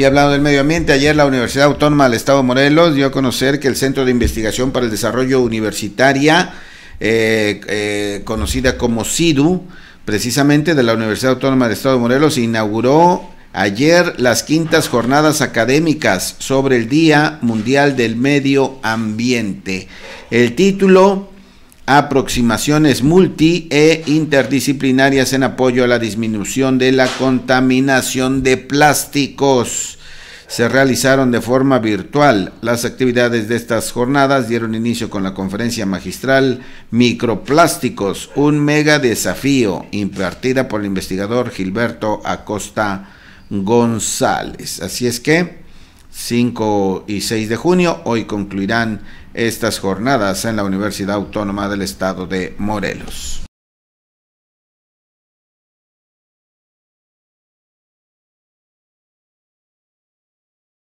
Y hablando del medio ambiente, ayer la Universidad Autónoma del Estado de Morelos dio a conocer que el Centro de Investigación para el Desarrollo Universitaria, eh, eh, conocida como SIDU, precisamente de la Universidad Autónoma del Estado de Morelos, inauguró ayer las quintas jornadas académicas sobre el Día Mundial del Medio Ambiente. El título aproximaciones multi e interdisciplinarias en apoyo a la disminución de la contaminación de plásticos. Se realizaron de forma virtual. Las actividades de estas jornadas dieron inicio con la conferencia magistral Microplásticos, un mega desafío, impartida por el investigador Gilberto Acosta González. Así es que 5 y 6 de junio. Hoy concluirán estas jornadas en la Universidad Autónoma del Estado de Morelos.